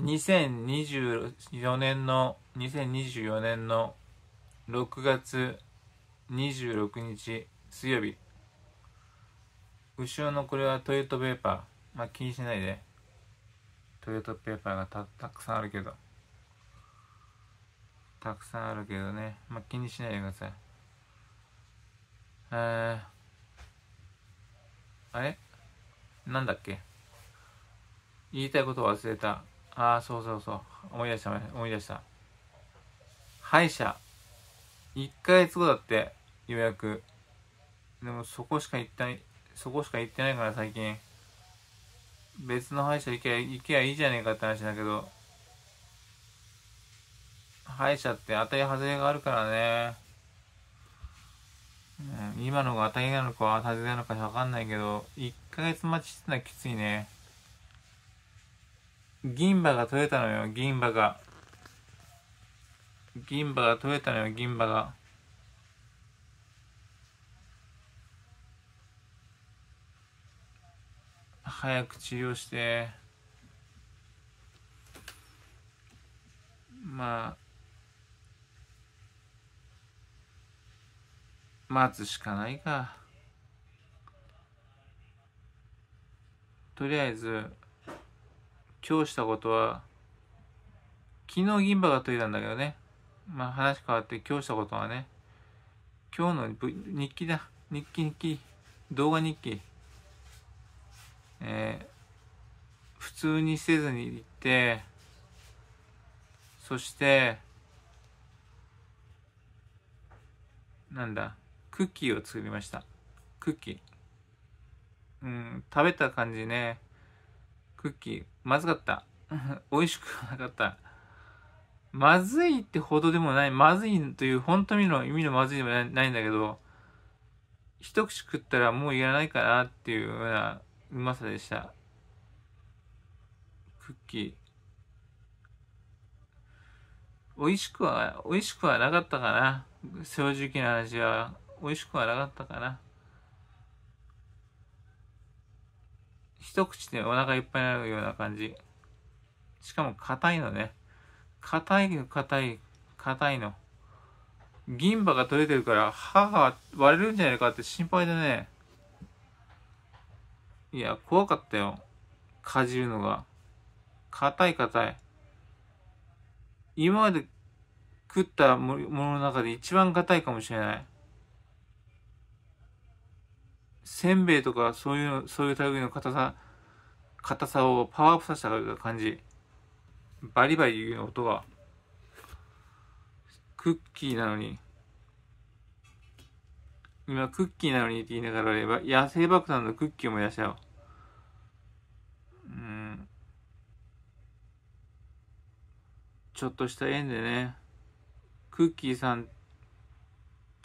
2024年の、2024年の6月26日水曜日。後ろのこれはトヨタペーパー。まあ気にしないで。トヨタペーパーがたたくさんあるけど。たくさんあるけどね。まあ気にしないでください。えー、あれなんだっけ言いたいこと忘れた。ああそうそうそう思い出した思い出した歯医者1ヶ月後だって予約でもそこしか行ったそこしか行ってないから最近別の歯医者行け行けばいいじゃねえかって話だけど歯医者って当たり外れがあるからね、今のが当たりなのか当たりなのか分かんないけど1ヶ月待ちってのはきついね銀歯が取れたのよ、銀歯が。銀歯が取れたのよ、銀歯が。早く治療して。まあ、待つしかないか。とりあえず、今日したことは、昨日銀歯が解いたんだけどね。まあ話変わって今日したことはね、今日の日記だ。日記日記。動画日記。えー、普通にせずに行って、そして、なんだ、クッキーを作りました。クッキー。うん、食べた感じね。クッキー、まずかった。美味しくなかった。まずいってほどでもない。まずいという本当の意味のまずいでもないんだけど、一口食ったらもういらないかなっていうようなうまさでした。クッキー。美味しくは、美味しくはなかったかな。正直な味は、美味しくはなかったかな。一口でお腹いっぱいになるような感じ。しかも硬いのね。硬いの硬い、硬いの。銀歯が取れてるから歯が割れるんじゃないかって心配だね。いや、怖かったよ。かじるのが。硬い硬い。今まで食ったものの中で一番硬いかもしれない。せんべいとかそういう、そういう類の硬さ、硬さをパワーアップさせた感じ。バリバリいう音が。クッキーなのに。今、クッキーなのにって言いながら、ば、野生爆弾のクッキーを燃やしちゃうん。ちょっとした縁でね、クッキーさん、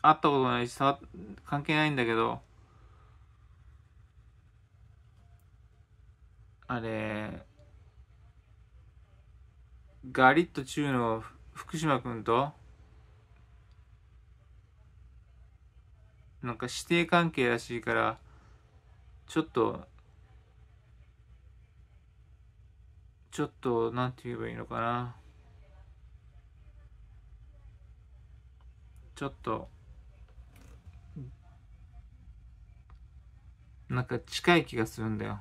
会ったことないし、関係ないんだけど、あれ、ガリッゅ中の福島君と、なんか師弟関係らしいから、ちょっと、ちょっと、なんて言えばいいのかな。ちょっと、なんか近い気がするんだよ。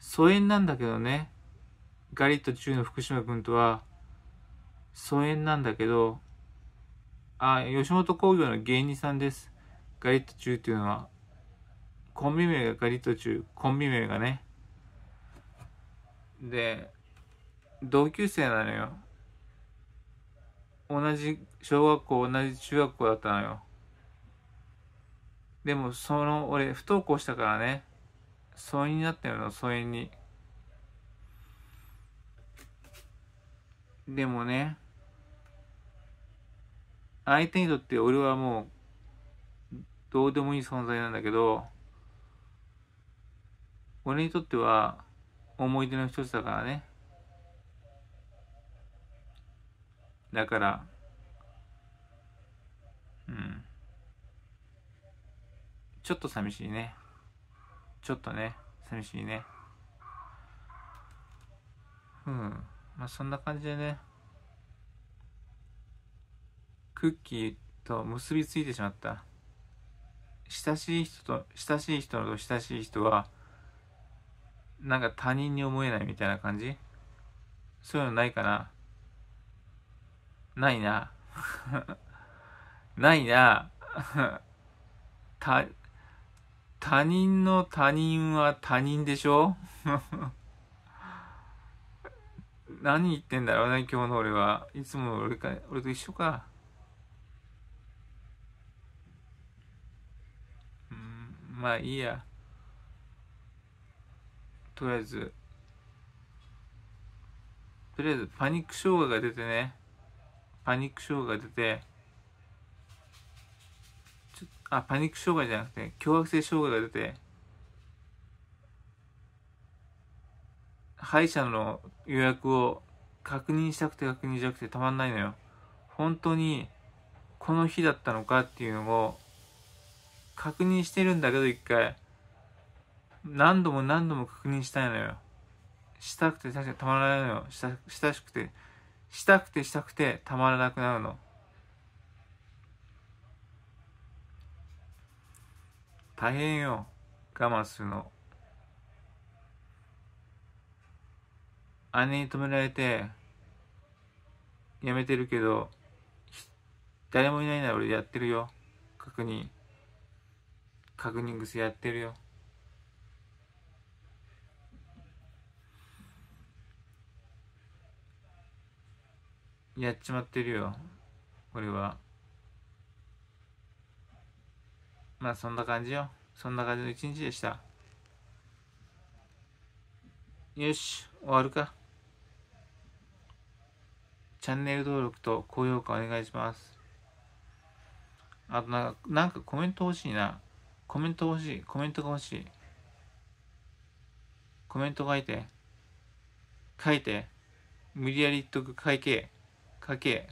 疎遠なんだけどね、ガリット中の福島君とは、疎遠なんだけど、あ、吉本興業の芸人さんです。ガリット中っていうのは、コンビ名がガリット中、コンビ名がね。で、同級生なのよ。同じ小学校、同じ中学校だったのよ。でも、その、俺、不登校したからね。疎遠になったような疎遠に。でもね、相手にとって俺はもう、どうでもいい存在なんだけど、俺にとっては思い出の一つだからね。だから、うん。ちょっと寂しいね。ちょっとね、寂しいね。うん。まあ、そんな感じでね、クッキーと結びついてしまった。親しい人と、親しい人と親しい人は、なんか他人に思えないみたいな感じそういうのないかなないな。ないな。た、他人の他人は他人でしょ 何言ってんだろうね、今日の俺は。いつも俺か、俺と一緒か。うん、まあいいや。とりあえず。とりあえずパニック障害が出てね。パニック障害が出て。あ、パニック障害じゃなくて、強迫性障害が出て、歯医者の予約を確認したくて確認したくてたまんないのよ。本当に、この日だったのかっていうのを、確認してるんだけど一回、何度も何度も確認したいのよ。したくて確かにたまらないのよ。した、したしくて、したくてしたくてたまらなくなるの。大変よ。我慢するの。姉に止められて、やめてるけど、誰もいないなら俺やってるよ。確認。確認癖やってるよ。やっちまってるよ。俺は。まあそんな感じよ。そんな感じの一日でした。よし、終わるか。チャンネル登録と高評価お願いします。あとなんか、なんかコメント欲しいな。コメント欲しい。コメントが欲しい。コメント書いて。書いて。無理やり言っとく。書け。書け。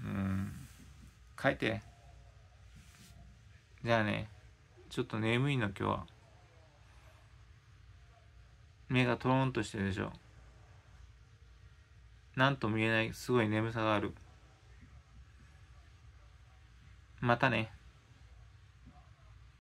うん。書いて。じゃあね、ちょっと眠いの今日は。目がトーンとしてるでしょ。なんとも言えないすごい眠さがある。またね。